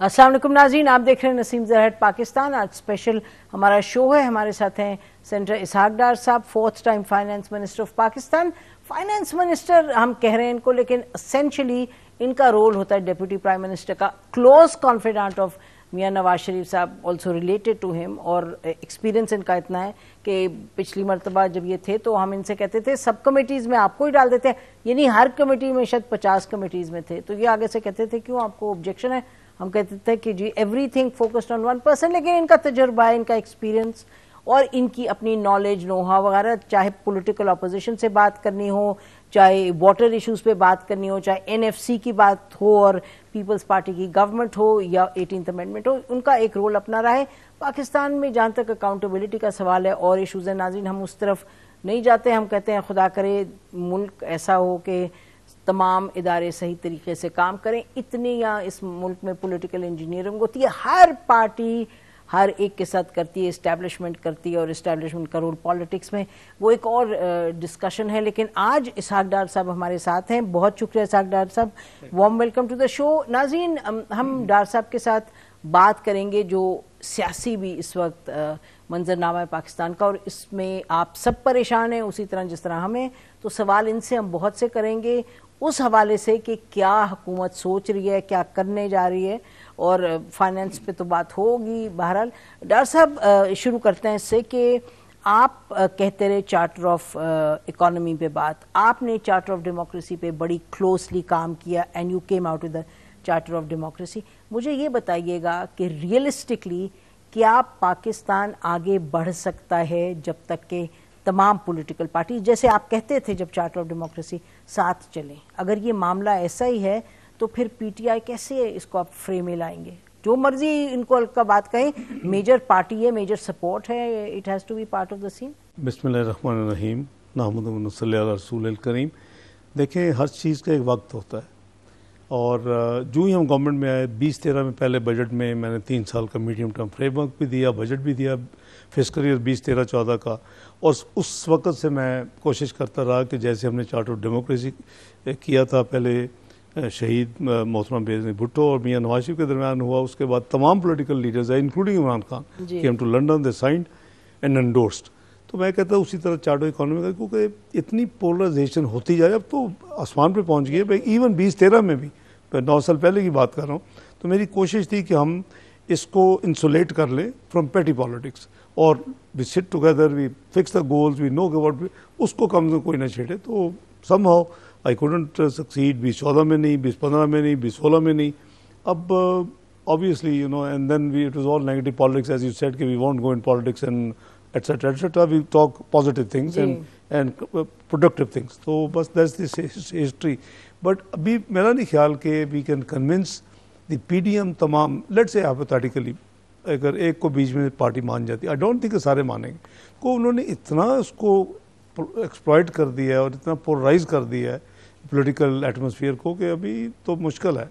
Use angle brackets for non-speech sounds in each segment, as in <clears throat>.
असलम नाजीन आप देख रहे हैं नसीम जरहट पाकिस्तान आज स्पेशल हमारा शो है हमारे साथ हैं सेंटर इसहाक डार साहब fourth time finance minister of Pakistan finance minister हम कह रहे हैं इनको लेकिन असेंशली इनका रोल होता है डिप्यूटी प्राइम मिनिस्टर का क्लोज कॉन्फिडेंट ऑफ मियाँ नवाज शरीफ साहब ऑल्सो रिलेटेड टू हिम और एक्सपीरियंस इनका इतना है कि पिछली मरतबा जब ये थे तो हम इनसे कहते थे सब कमेटीज़ में आपको ही डाल देते हैं यानी हर कमेटी में शायद पचास कमेटीज़ में थे तो ये आगे से कहते थे क्यों आपको ऑब्जेक्शन है हम कहते थे कि जी everything focused on one person लेकिन इनका तजर्बा है इनका एक्सपीरियंस और इनकी अपनी नॉलेज नोहा वगैरह चाहे पॉलिटिकल अपोजिशन से बात करनी हो चाहे वाटर इश्यूज पे बात करनी हो चाहे एनएफसी की बात हो और पीपल्स पार्टी की गवर्नमेंट हो या एटीन अमेंडमेंट हो उनका एक रोल अपना रहा है पाकिस्तान में जहाँ तक अकाउंटेबिलिटी का सवाल है और इशूज़ नाजिन हम उस तरफ नहीं जाते हम कहते हैं खुदा करे मुल्क ऐसा हो कि तमाम इदारे सही तरीके से काम करें इतने या इस मुल्क में पॉलिटिकल इंजीनियरिंग होती है हर पार्टी हर एक के साथ करती है इस्टेब्लिशमेंट करती है और इस्टेब्लिशमेंट का रोल पॉलिटिक्स में वो एक और डिस्कशन है लेकिन आज इसहाक डार साहब हमारे साथ हैं बहुत शुक्रिया इसहाक डार साहब warm welcome to the show नाजीन हम डार साहब के साथ बात करेंगे जो सियासी भी इस वक्त मंजरनामा है पाकिस्तान का और इसमें आप सब परेशान हैं उसी तरह जिस तरह हमें तो सवाल इनसे हम बहुत से करेंगे उस हवाले से कि क्या हुकूमत सोच रही है क्या करने जा रही है और फाइनेंस पे तो बात होगी बहरहाल डॉक्टर साहब शुरू करते हैं इससे कि आप कहते रहे चार्टर ऑफ इकोनॉमी पे बात आपने चार्टर ऑफ डेमोक्रेसी पे बड़ी क्लोजली काम किया and you came out with the charter of democracy मुझे ये बताइएगा कि रियलिस्टिकली क्या पाकिस्तान आगे बढ़ सकता है जब तक के तमाम पॉलिटिकल पार्टी जैसे आप कहते थे जब चार्टर ऑफ डेमोक्रेसी साथ चलें अगर ये मामला ऐसा ही है तो फिर पीटीआई कैसे इसको आप फ्रेम में लाएंगे जो मर्जी इनको का बात कहें मेजर पार्टी है मेजर सपोर्ट है it has to be part of the scene बिसमीम नाहमद करीम देखिए हर चीज़ का एक वक्त होता है और जो ही हम गवर्नमेंट में आए बीस तेरह में पहले बजट में मैंने तीन साल का मीडियम टर्म फ्रेमवर्क भी दिया बजट भी दिया फिस्कल ईयर बीस तेरह चौदह का और उस वक़्त से मैं कोशिश करता रहा कि जैसे हमने चार्ट ऑफ डेमोक्रेसी किया था पहले शहीद मोहतरम बेजनी भुट्टो और मियाँ नवाज शरीफ के दरमियान हुआ उसके बाद तमाम पोलिटिकल लीडर्स हैं including Imran Khan came to London they signed and endorsed तो मैं कहता हूँ उसी तरह चार्टो इकोनॉमी का क्योंकि इतनी पोलराइजेशन होती जाए अब तो आसमान पर पहुँच गई भाई इवन बीस तेरह में भी मैं नौ साल पहले की बात कर रहा हूँ तो मेरी कोशिश थी कि हम इसको इंसुलेट कर लें फ्रॉम पेटी पॉलिटिक्स और we sit together we fix the goals we know about उसको कम से कोई ना छेड़े तो somehow I couldn't succeed बीस चौदह में नहीं बीस पंद्रह में नहीं बीस सोलह में नहीं अब obviously you know and then we it is all negative politics as you said कि we won't go in politics and etcetera etcetera we talk positive things and and productive things तो बस दैट्स दिस हिस्ट्री बट अभी मेरा नहीं ख्याल कि we can convince the P D M तमाम let's hypothetically अगर एक को बीच में पार्टी मान जाती आई डोंट थिंक सारे मानेंगे को उन्होंने इतना उसको एक्सप्लॉयट कर दिया है और इतना पोलराइज कर दिया है पॉलिटिकल एटमोसफियर को कि अभी तो मुश्किल है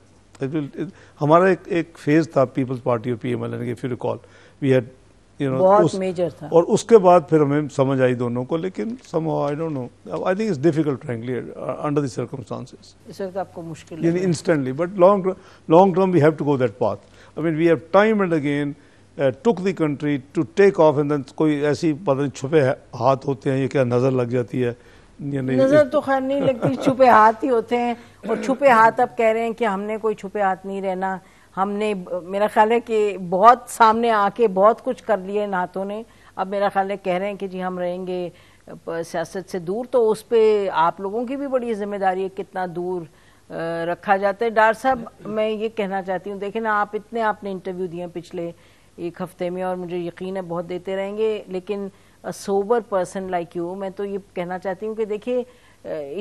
हमारा एक एक फेज था पीपल्स पार्टी और पीएमएलएन के फिर recall we had you know बहुत मेजर था और उसके बाद फिर हमें समझ आई दोनों को लेकिन some I don't know I think it's difficult frankly under the circumstances इस वक्त आपको मुश्किल यानी instantly but long long term we have to go that path I mean we have time and again took the country to take off and कोई ऐसी पता नहीं छुपे हाथ होते हैं ये क्या नज़र लग जाती है या नहीं नज़र तो खैर नहीं लगती छुपे हाथ ही होते हैं और छुपे हाथ अब कह रहे हैं कि हमने कोई छुपे हाथ नहीं रहना हमने मेरा ख्याल है कि बहुत सामने आके बहुत कुछ कर लिए नातों ने अब मेरा ख्याल है कह रहे हैं कि जी हम रहेंगे सियासत से दूर तो उस पर आप लोगों की भी बड़ी जिम्मेदारी है कितना दूर रखा जाता है डार साहब मैं ये कहना चाहती हूँ देखे ना आप इतने आपने इंटरव्यू दिए पिछले एक हफ्ते में और मुझे यकीन है बहुत देते रहेंगे लेकिन सोबर पर्सन लाइक यू मैं तो ये कहना चाहती हूँ कि देखिए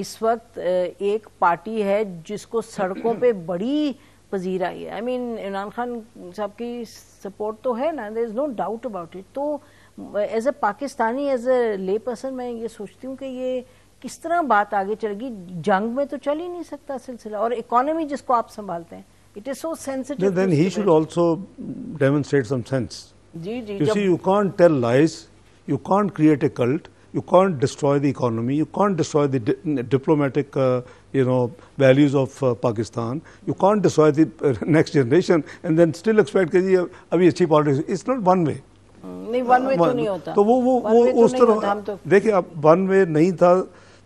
इस वक्त एक पार्टी है जिसको सड़कों पे <clears throat> बड़ी पजीर आई है आई मीन इमरान खान साहब की सपोर्ट तो है ना there is no doubt about it तो as a Pakistani as a lay person मैं ये सोचती हूँ कि ये किस तरह बात आगे चलेगी जंग में तो चल ही नहीं सकता सिलसिला और इकोनॉमी जिसको आप संभालते हैं It is so sensitive. Then, then he should also demonstrate some sense. Ji ji you see, you can't tell lies, you can't create a cult, you can't destroy the economy, you can't destroy the di diplomatic, uh, you know, values of uh, Pakistan, you can't destroy the uh, next generation, and then still expect ki abhi achhi अच्छी It's not one way. नहीं one way तो नहीं होता तो वो वो वो उस तरह तो देखिए अब वन वे नहीं था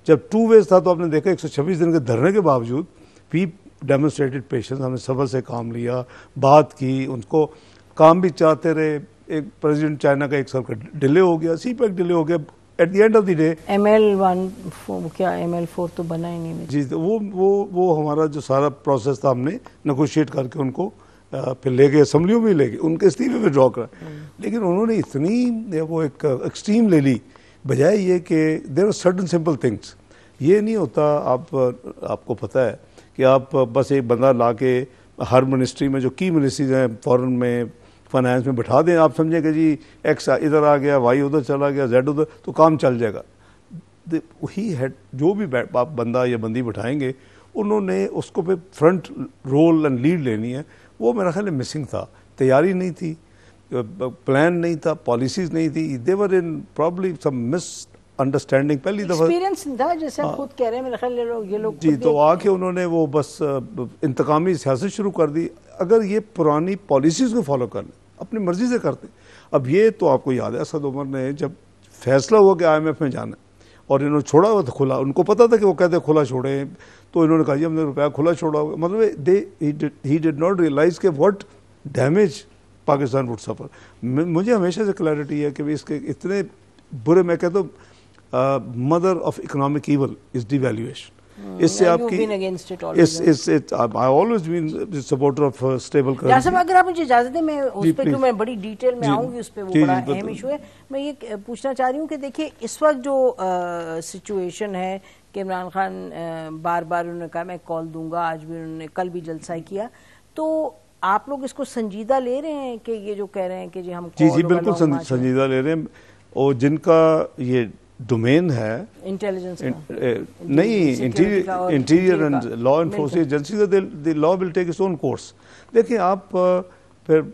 जब टू वेज था तो आपने देखा 126 दिन के धरने के बावजूद पी डेमोस्ट्रेटेड पेशेंस हमने सबर से काम लिया बात की उनको काम भी चाहते रहे एक प्रेसिडेंट चाइना का एक साल का डिले हो गया सी पैक डिले हो गया at the end of the day M L one क्या एम एल फोर तो बना ही नहीं जी तो वो वो वो हमारा जो सारा प्रोसेस था हमने नगोशिएट करके उनको फिर ले गए असम्बलियों में ले गए उनके इस्तीफे में ड्रॉ करा हम्म। लेकिन उन्होंने इतनी वो एक एक्सट्रीम ले ली बजाय ये कि there are certain simple things ये नहीं होता आप आपको पता है कि आप बस एक बंदा ला के हर मिनिस्ट्री में जो की मिनिस्ट्रीज हैं फॉरेन में फाइनेंस में बिठा दें आप समझें कि जी एक्स इधर आ गया वाई उधर चला गया जेड उधर तो काम चल जाएगा वही हेड जो भी आप बंदा या बंदी बिठाएंगे उन्होंने उसको पे फ्रंट रोल एंड लीड लेनी है वो मेरा ख्याल मिसिंग था तैयारी नहीं थी प्लान नहीं था पॉलिसीज़ नहीं थी there were in probably some misunderstanding पहली दफा एक्सपीरियंस था जैसे हाँ, खुद कह रहे हैं मेरे ख्याल लोग ये लोग जी तो आके उन्होंने वो बस इंतकामी सियासत शुरू कर दी अगर ये पुरानी पॉलिसीज़ को फॉलो कर लें अपनी मर्जी से करते अब ये तो आपको याद है असद उमर ने जब फैसला हुआ कि आई एफ में जाना और इन्होंने छोड़ा हुआ था खुला उनको पता था कि वो कहते खुला छोड़े तो इन्होंने कहा जी हमने रुपया खुला छोड़ा होगा मतलब they he did not realize के what damage Pakistan would suffer मुझे हमेशा से क्लैरिटी है कि इसके इतने बुरे मैं कहता हूँ mother of economic evil is devaluation इससे आपकी इस इस I always been supporter of stable currency जैसे अगर आप मुझे इजाजत दें मैं उस पे क्यों मैं बड़ी डिटेल में आऊंगी उस पे वो बड़ा अहम इशू है मैं ये पूछना चाह रही हूं कि देखिए इस वक्त जो सिचुएशन है कि इमरान खान बार बार उन्होंने कहा मैं कॉल दूंगा आज भी उन्होंने कल भी जलसा किया तो आप लोग इसको संजीदा ले रहे हैं कि ये जो कह रहे हैं कि जी हम जी जी बिल्कुल संजीदा ले रहे हैं और जिनका ये डोमेन है इंटेलिजेंस eh, नहीं interior and law enforce agency law will take its own course देखिए आप eh, फिर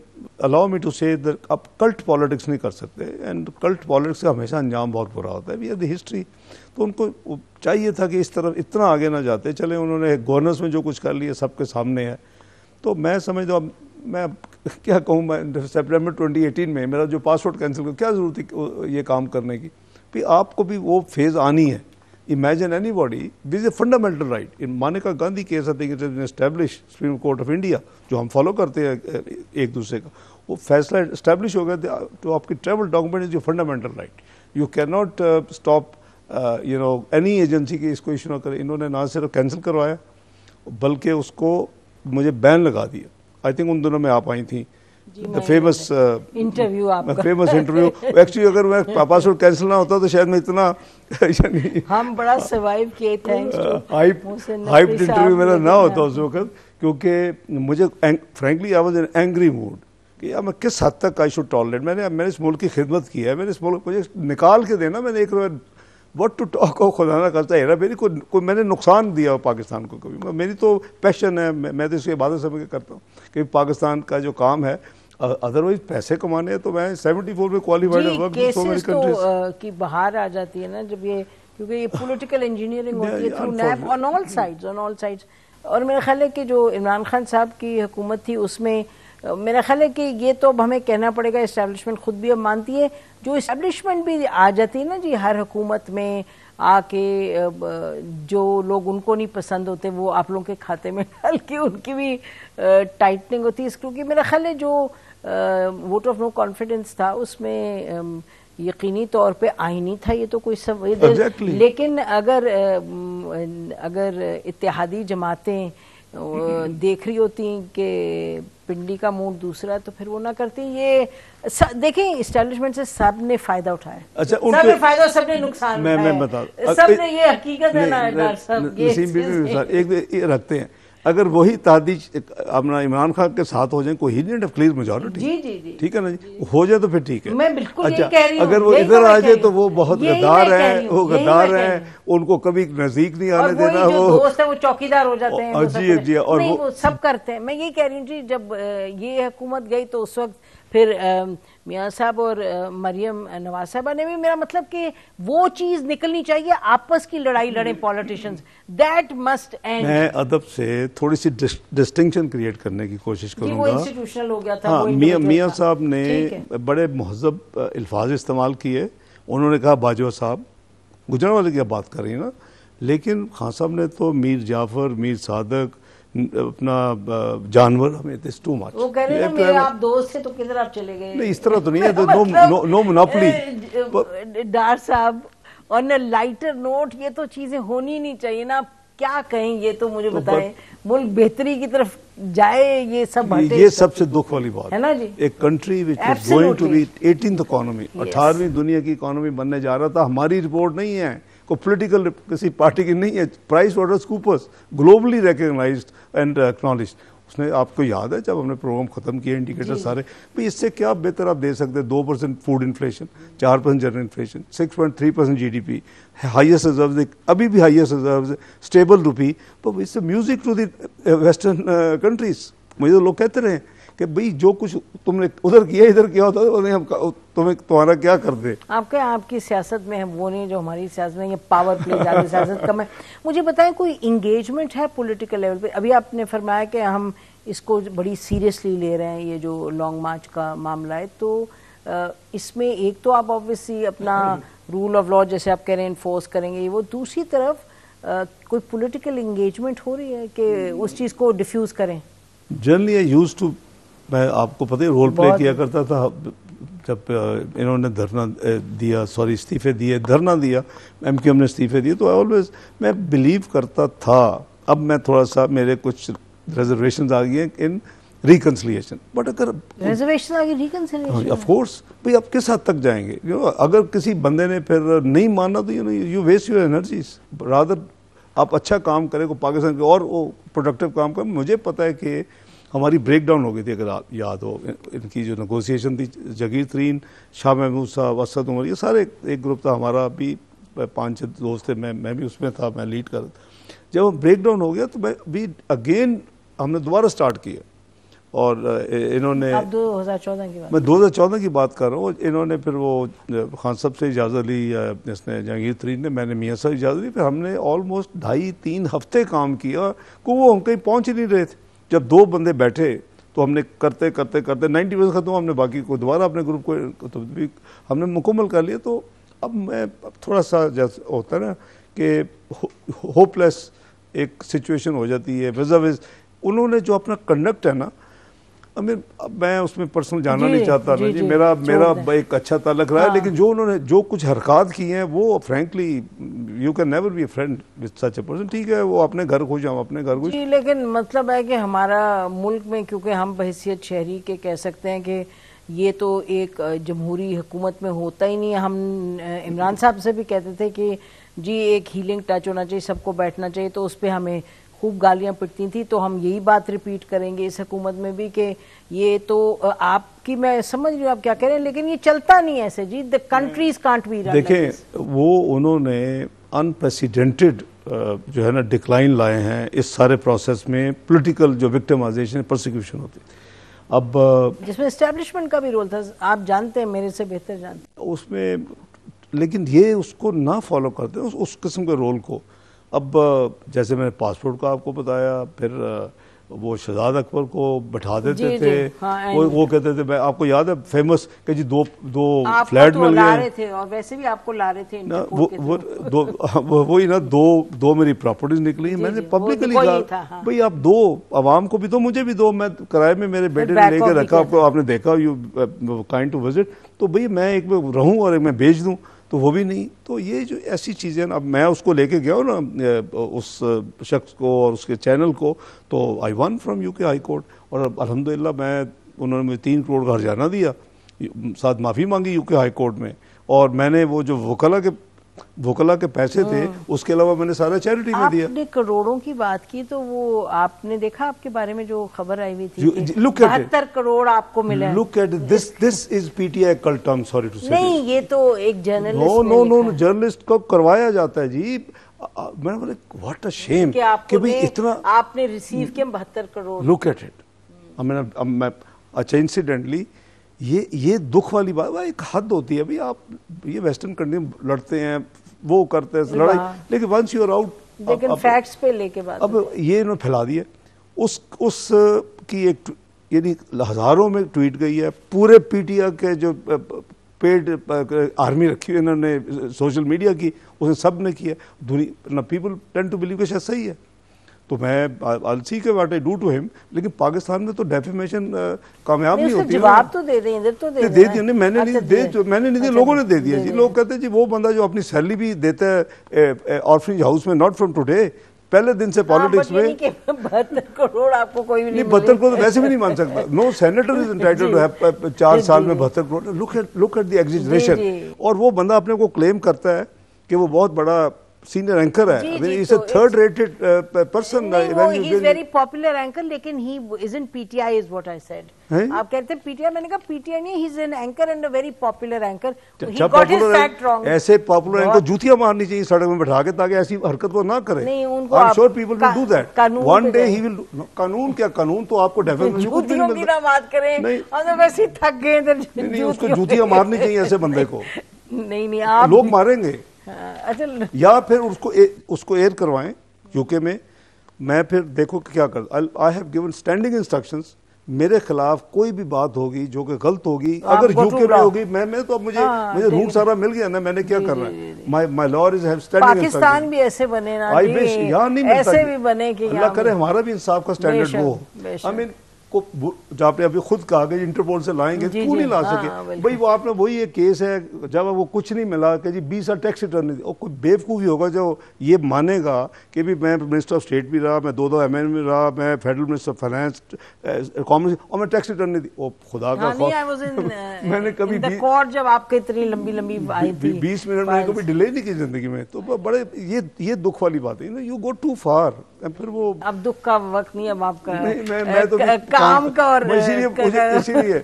अलाउ मी टू से आप कल्ट पॉलिटिक्स नहीं कर सकते एंड कल्ट पॉलिटिक्स का हमेशा अंजाम बहुत बुरा होता है वी द हिस्ट्री तो उनको चाहिए था कि इस तरफ इतना आगे ना जाते चले उन्होंने गवर्नेंस में जो कुछ कर लिया सबके सामने है तो मैं समझ अब मैं क्या कहूँ मैं सेप्टेम्बर ट्वेंटी में मेरा जो पासपोर्ट कैंसिल कर क्या जरूरत थी ये काम करने की भी आपको भी वो फेज़ आनी है imagine anybody with a fundamental right in Maneka Gandhi case आते हैं establish Supreme Court of India जो हम फॉलो करते हैं एक दूसरे का वो फैसला इस्टेब्लिश हो गया तो आपकी travel document is your fundamental right you can not stop you know any agency की इसको इशू ना करें इन्होंने ना सिर्फ कैंसिल करवाया बल्कि उसको मुझे बैन लगा दिया आई थिंक उन दोनों में आप आई थी द फेमस इंटरव्यू आपका फेमस इंटरव्यू एक्चुअली अगर मैं पासवर्ड कैंसिल ना होता तो शायद मैं इतना <laughs> हम बड़ा सर्वाइव किए थे हाइप हाइप इंटरव्यू मेरा ना होता उस वक्त क्योंकि मुझे frankly I was in angry mood कि यार मैं किस हद तक आई शुड टॉलरेट मैंने मैंने इस मुल्क की खिदमत की है मैंने इस मुल्क मुझे निकाल के देना मैंने एक वट टू टॉक ऑफ खुदाना करता है मेरी कोई को, मैंने नुकसान दिया हो पाकिस्तान को कभी मेरी तो पैशन है मैं तो इसके इबादत समझ के करता हूँ कि पाकिस्तान का जो काम है अदरवाइज पैसे कमाने हैं तो मैं 74 में क्वालिफाइड केसेस तो आ, की बाहर आ जाती है ना जब ये क्योंकि ये पॉलिटिकल इंजीनियरिंग होती है through NAB on all sides on all sides और मेरा ख्याल है कि जो इमरान खान साहब की हुकूमत थी उसमें मेरा ख्याल है कि ये तो अब हमें कहना पड़ेगा इस्टेब्लिशमेंट खुद भी अब मानती है जो इस्टेब्लिशमेंट भी आ जाती है ना जी हर हुकूमत में आके जो लोग उनको नहीं पसंद होते वो आप लोगों के खाते में <laughs> डाल के उनकी भी टाइटनिंग होती है क्योंकि मेरा ख्याल है जो वोट ऑफ नो कॉन्फिडेंस था उसमें यकीनी तौर पे आईनी था ये तो कोई सब तो- exactly. लेकिन अगर अगर इतिहादी जमातें देख रही होती कि पिंडी का मूड दूसरा तो फिर वो ना करती ये देखें इस्टेब्लिशमेंट से सब ने फायदा उठाया अच्छा सब ने फायदा सब ने नुकसान मैं मैं बता सब ने ये हकीकत है ना, सब ये एक रखते हैं अगर वही तादी अपना इमरान खान के साथ हो जाए कोई नहीं क्लियर मेजोरिटी जी जी जी ठीक है ना जी हो जाए तो फिर ठीक है मैं बिल्कुल अच्छा कह रही अगर वो इधर आ जाए तो वो बहुत गद्दार है वो गद्दार है उनको कभी नजदीक नहीं आने देना वो वो चौकीदार हो जाते हैं जी जी और वो सब करते हैं मैं यही कह रही हूँ जी जब ये हुकूमत गई तो उस वक्त फिर मियाँ साहब और मरियम नवाज साहबा ने भी मेरा मतलब कि वो चीज़ निकलनी चाहिए आपस की लड़ाई लड़े पॉलिटिशियंस दैट मस्ट एंड मैं अदब से थोड़ी सी डिस्टिंक्शन क्रिएट करने की कोशिश करूंगा इंस्टीट्यूशनल हो गया था हाँ, मियाँ मियाँ साहब ने बड़े महजब अल्फाज इस्तेमाल किए उन्होंने कहा बाजवा साहब गुजरा वाले की बात कर रही है ना लेकिन खान साहब ने तो मीर जाफ़र मीर सादक अपना जानवर हमें दिस टू मच वो कह रहे हैं तो मेरे आप दोस्त थे तो किधर आप चले गए नहीं इस तरह तो नहीं है नो नो मोनोपोली डार साहब ऑन अ लाइटर नोट ये तो चीजें होनी नहीं चाहिए ना क्या कहें ये तो मुझे तो बताएं मुल्क बेहतरी की तरफ जाए ये सब ये सबसे दुख वाली बात है ना जी एक country which is going to be eighteen economy अठारहवीं दुनिया की इकोनॉमी बनने जा रहा था हमारी रिपोर्ट नहीं है को पोलिटिकल किसी पार्टी की नहीं है Price Water Coopers globally recognize and acknowledge उसने आपको याद है जब हमने प्रोग्राम ख़त्म किए इंडिकेटर सारे भाई इससे क्या बेहतर आप दे सकते हैं दो परसेंट फूड इन्फ्लेशन चार percent general inflation six point three percent G D P highest reserve अभी भी हाइस्ट रिजर्व स्टेबल रुपी पर इससे music to the western countries मुझे तो लोग कहते रहे कि भाई जो कुछ तुमने उधर किया इधर किया होता तो हम तुम्हें तुम्हारा क्या कर दे आपके आपकी सियासत में है वो नहीं जो हमारी सियासत में ये पावर प्ले ज़्यादा सियासत कम है मुझे बताएं कोई इंगेजमेंट है पॉलिटिकल लेवल पे अभी आपने फरमाया कि हम इसको बड़ी सीरियसली ले रहे हैं ये जो लॉन्ग मार्च का मामला है तो इसमें एक तो आप ऑब्वियसली अपना रूल ऑफ लॉ जैसे आप कह रहे हैं इन्फोर्स करेंगे वो दूसरी तरफ कोई पॉलिटिकल इंगेजमेंट हो रही है कि hmm. उस चीज़ को डिफ्यूज़ करें जनरली आई यूज टू मैं आपको पता ही रोल प्ले किया करता था जब इन्होंने धरना दिया सॉरी इस्तीफे दिए धरना दिया एम क्यू एम ने इस्तीफे दिए तो आई ऑलवेज मैं बिलीव करता था अब मैं थोड़ा सा मेरे कुछ रिजर्वेशन आ गई हैं इन रिकन्सिलियेशन बट अगर रिजर्वेशन आ गई रिकन्सिलियेशन ऑफ कोर्स भाई आप किस हद तक जाएंगे यू नो अगर किसी बंदे ने फिर नहीं माना तो you know you waste your energies rather आप अच्छा काम करें को पाकिस्तान के और वो प्रोडक्टिव काम करें मुझे पता है कि हमारी ब्रेक डाउन हो गई थी अगर आप याद हो इनकी जो नगोसिएशन थी जगीर तरीन शाह महमूद साहब असद उमर ये सारे एक ग्रुप था हमारा भी पाँच छः दोस्त थे मैं मैं भी उसमें था मैं लीड कर जब हम ब्रेक डाउन हो गया तो मैं भी अगेन हमने दोबारा स्टार्ट किया और इन्होंने दो हज़ार चौदह की मैं दो हज़ार चौदह की बात कर रहा हूँ इन्होंने फिर वो खान साहब से इजाज़त ली जिसने जहांगीर तरीन ने मैंने मियाँ साहब इजाज़त ली फिर हमने ऑलमोस्ट ढाई तीन हफ्ते काम किया को वो हम कहीं पहुँच ही नहीं रहे थे जब दो बंदे बैठे तो हमने करते करते करते नाइन्टी परसेंट खत्म हमने बाकी को दोबारा अपने ग्रुप को तो भी हमने मुकम्मल कर लिया तो अब मैं थोड़ा सा जैसे होता है ना कि होपलेस एक सिचुएशन हो जाती है विजा उन्होंने जो अपना कंडक्ट है ना अमीर मैं उसमें पर्सनल जाना नहीं चाहता जी, ना जी, जी मेरा मेरा एक अच्छा ताल्लक रहा है हाँ। लेकिन जो उन्होंने जो कुछ हरकत की हैं वो frankly you can never be friend with such a person ठीक है वो अपने घर खुश हम अपने घर खुश लेकिन मतलब है कि हमारा मुल्क में क्योंकि हम बहसीत शहरी के कह सकते हैं कि ये तो एक जमहूरी हुकूमत में होता ही नहीं हम इमरान साहब से भी कहते थे कि जी एक हीलिंग टच होना चाहिए सबको बैठना चाहिए तो उस पर हमें खूब गालियां पिटती थी तो हम यही बात रिपीट करेंगे इस हुकूमत में भी कि ये तो आपकी मैं समझ रही हूँ आप क्या कह रहे हैं लेकिन ये चलता नहीं ऐसे जी द कंट्रीज कांट बी देखें वो उन्होंने अनप्रेसिडेंटेड जो है ना डिक्लाइन लाए हैं इस सारे प्रोसेस में पोलिटिकल जो विक्टिमाइजेशन प्रोसिक्यूशन होती अब जिसमें इस्टेब्लिशमेंट का भी रोल था आप जानते हैं मेरे से बेहतर जानते हैं उसमें लेकिन ये उसको ना फॉलो करते उस, उस किस्म के रोल को अब जैसे मैंने पासपोर्ट का आपको बताया फिर वो शहजाद अकबर को बैठा देते जी, थे जी, हाँ, वो, वो कहते थे मैं आपको याद है फेमस कि जी दो दो तो फ्लैट तो मिल गए थे और वैसे भी आपको ला रहे थे ना वो वो दो हाँ, वही ना दो दो मेरी प्रॉपर्टीज निकली जी, मैंने पब्लिकली कहा हाँ। भाई आप दो आवाम को भी दो मुझे भी दो मैं किराए में मेरे बेटे ने लेकर रखा आपको आपने देखा यू काइंड टू विजिट तो भाई मैं एक रहूँ और एक मैं भेज दूँ तो वो भी नहीं तो ये जो ऐसी चीज़ें अब मैं उसको लेके गया ना उस शख्स को और उसके चैनल को तो I won from UK High Court और अलहमदिल्ला मैं उन्होंने मुझे तीन करोड़ का जाना दिया साथ माफ़ी मांगी यूके हाई कोर्ट में और मैंने वो जो वकला के वोकला के पैसे थे हाँ। उसके अलावा मैंने सारा चैरिटी में दिया आपने करोड़ों की बात की तो वो आपने देखा आपके बारे में जो खबर आई हुई थी लुक बहत्तर करोड़ आपको मिले look at this this is PTI कल टर्म सॉरी टू से नहीं ये तो एक journalist no no no journalist को करवाया जाता है जी मैंने बोले व्हाट अ शेम कि भाई इतना आपने रिसीव किया बहत्तर crore look at it I mean अच्छा इंसिडेंटली ये ये दुख वाली बात एक हद होती है भाई आप ये वेस्टर्न कंट्री लड़ते हैं वो करते हैं लड़ाई हाँ। लेकिन वंस यू आर आउट लेकिन फैक्ट्स पे लेके बात अब ये इन्होंने फैला दिए उस उस की एक यानी हज़ारों में ट्वीट गई है पूरे पीटीआई के जो पेड आर्मी रखी हुई इन्होंने सोशल मीडिया की उसे सब ने किया दुनिया पीपल टेन टू बिलीव के शायद सही है तो मैं आलसी के बाटे डू टू हिम लेकिन पाकिस्तान में तो डेफिमेशन uh, कामयाब नहीं होती जवाब तो दे दे इधर तो दे दे दिया नहीं मैंने अच्छा, नहीं दे मैंने नहीं दिया अच्छा, लोगों ने दे दिया जी लोग कहते हैं जी वो बंदा जो अपनी सैलरी भी देता है ऑर्फनेज हाउस में नॉट फ्रॉम टुडे पहले दिन से पॉलिटिक्स हाँ, में <laughs> बहत्तर करोड़ आपको कोई भी नहीं बहत्तर करोड़ तो वैसे भी नहीं मान सकता no senator is entitled to have चार साल में बहत्तर crore look at look at the exaggeration और वो बंदा अपने को क्लेम करता है कि वो बहुत बड़ा senior anchor hai i mean he's तो a third rated uh, person when you he's very popular anchor lekin he isn't pti is what i said आप कहते हैं पीटीआई मैंने कहा पीटीआई नहीं he is an anchor and a very popular anchor he got his fact wrong ऐसे popular anchor जूतियां मारनी चाहिए सड़क में बैठा के ताकि ऐसी हरकत वो ना करें नहीं उनको I am sure people will do that one day he will कानून क्या कानून तो आपको डेफिनेटली कुछ नहीं मिलता बात करें हम तो वैसे ही थक गए नहीं जूतियां मारनी चाहिए ऐसे बंदे को <laughs> नहीं नहीं आप लोग मारेंगे हाँ, अच्छा या फिर उसको ए, उसको एयर करवाएं यूके में मैं फिर देखो क्या कर I have given standing instructions मेरे खिलाफ कोई भी बात होगी जो कि गलत होगी तो अगर यूके में होगी मैं मैं तो अब मुझे आ, हाँ, मुझे रूट सारा मिल गया ना मैंने क्या कर रहा है my my law is have standing Pakistan भी ऐसे बने ना आई विश यहां नहीं मिलता ऐसे भी बने कि अल्लाह करे हमारा भी इंसाफ का स्टैंडर्ड वो आई मीन को जो आपने अभी खुद कहा कि इंटरपोल से लाएंगे क्यों नहीं ला हाँ, सके भाई वो आपने वही एक केस है जब वो कुछ नहीं मिला कि जी बीस टैक्स रिटर्न नहीं और कोई बेवकूफ़ी होगा जो ये मानेगा कि भी मैं मिनिस्टर ऑफ स्टेट भी रहा मैं दो दो एम एन भी रहा मैं federal minister of finance commerce और मैं टैक्स रिटर्न नहीं दी वो खुदा का हाँ, <laughs> eh, मैंने कभी कोर्ट जब आपके इतनी लंबी लंबी बीस मिनट मैंने कभी डिले नहीं की जिंदगी में तो बड़े ये ये दुख वाली बात है यू गो टू फार फिर वो अब दुख का वक्त नहीं अब आपका नहीं मैं मैं तो काम, काम का और इसीलिए इसीलिए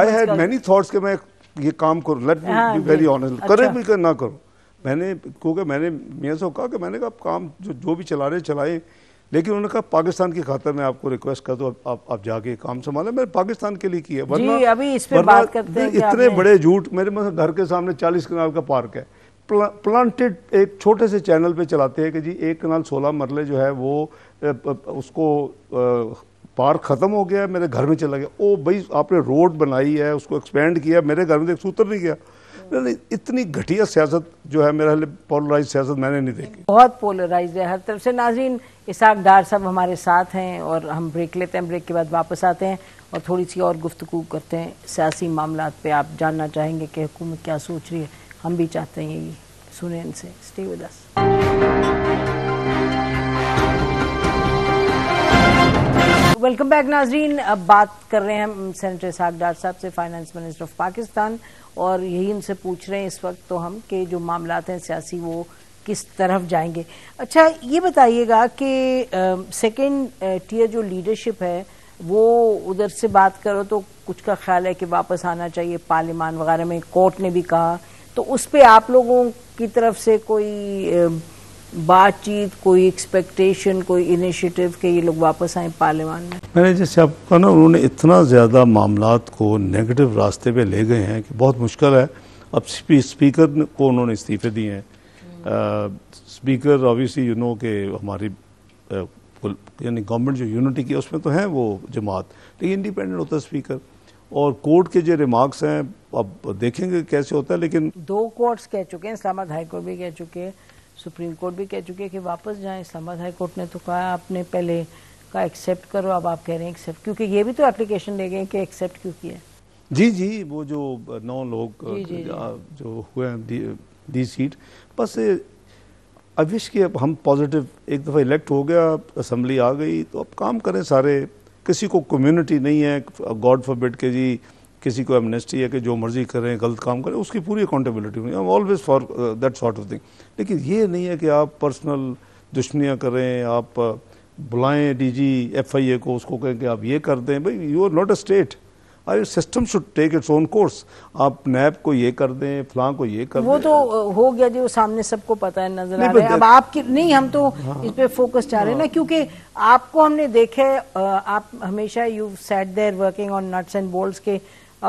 आई हैड मेनी थॉट्स कि मैं ये काम करूँ let me be very honest करें भी कर ना करो मैंने क्योंकि मैंने मियाँ से कहा कि मैंने कहा काम जो जो भी चला रहे चलाएं लेकिन उन्होंने कहा पाकिस्तान की खातर मैं आपको रिक्वेस्ट कर दूँ आप आप आप जाके काम संभाले मैंने पाकिस्तान के लिए किया वरना, अभी इस पे बात करते हैं इतने बड़े झूठ मेरे मतलब घर के सामने चालीस किनार का पार्क है प्लांटेड एक छोटे से चैनल पे चलाते हैं कि जी एक कनाल सोलह मरले जो है वो उसको पार ख़त्म हो गया मेरे घर में चला गया ओ भाई आपने रोड बनाई है उसको एक्सपेंड किया मेरे घर में देख सूत्र नहीं गया नहीं इतनी घटिया सियासत जो है हाल पोलराइज सियासत मैंने नहीं देखी बहुत पोलराइज है हर तरफ से नाजीन इसाक डार साहब हमारे साथ हैं और हम ब्रेक लेते हैं ब्रेक के बाद वापस आते हैं और थोड़ी सी और गुफ्तु करते हैं सियासी मामला पे आप जानना चाहेंगे कि हुकूमत क्या सोच रही है हम भी चाहते हैं यही सुने इनसे stay with us welcome back नाजरीन अब बात कर रहे हैं हम सेनेटर साहब डार साहब से फाइनेंस मिनिस्टर ऑफ पाकिस्तान और यही उनसे पूछ रहे हैं इस वक्त तो हम कि जो मामला हैं सियासी वो किस तरफ जाएंगे अच्छा ये बताइएगा कि सेकेंड टीयर जो लीडरशिप है वो उधर से बात करो तो कुछ का ख्याल है कि वापस आना चाहिए पार्लियामान वगैरह में कोर्ट ने भी कहा तो उस पर आप लोगों की तरफ से कोई बातचीत कोई एक्सपेक्टेशन कोई इनिशिएटिव के ये लोग वापस आए पार्लियामान में मैंने जैसे कहा ना उन्होंने इतना ज़्यादा मामला को नेगेटिव रास्ते पे ले गए हैं कि बहुत मुश्किल है अब स्पीकर को उन्होंने इस्तीफे दिए हैं स्पीकर ऑब्वियसली यू नो के हमारी यानी गवर्नमेंट जो यूनिटी की उसमें तो है वो जमात लेकिन इंडिपेंडेंट होता है स्पीकर और कोर्ट के जो रिमार्क्स हैं अब देखेंगे कैसे होता है लेकिन दो कोर्ट्स कह चुके हैं इस्लामाबाद हाई कोर्ट भी कह चुके हैं सुप्रीम कोर्ट भी कह चुके हैं कि वापस जाएं इस्लामाबाद हाई कोर्ट ने तो कहा आपने पहले कहा एक्सेप्ट करो अब आप कह रहे हैं एक्सेप्ट क्योंकि ये भी तो एप्लीकेशन ले गए कि एक्सेप्ट क्यों किया जी जी वो जो नौ लोग जी, जी, जी. जो हुए हैं दी, दी सीट बस अविश के अब हम पॉजिटिव एक दफा इलेक्ट हो गया असेंबली आ गई तो अब काम करें सारे किसी को कम्युनिटी नहीं है गॉड फॉर बेट के जी किसी को एमनेस्टी है कि जो मर्जी करें गलत काम करें उसकी पूरी अकाउंटेबिलिटी होनी always for that sort of thing लेकिन ये नहीं है कि आप पर्सनल दुश्मनियाँ करें आप uh, बुलाएं डीजी एफआईए को उसको कहें कि आप ये कर दें भाई you are not a state अरे system should take its own course आप नैब को ये कर दें फलां को ये कर वो दें। तो हो गया जी वो सामने सबको पता है नजर आ रहा है अब आपकी नहीं हम तो हाँ, इस पे फोकस चाह रहे हैं ना हाँ। क्योंकि आपको हमने देखे आप हमेशा you set there working on nuts and bolts के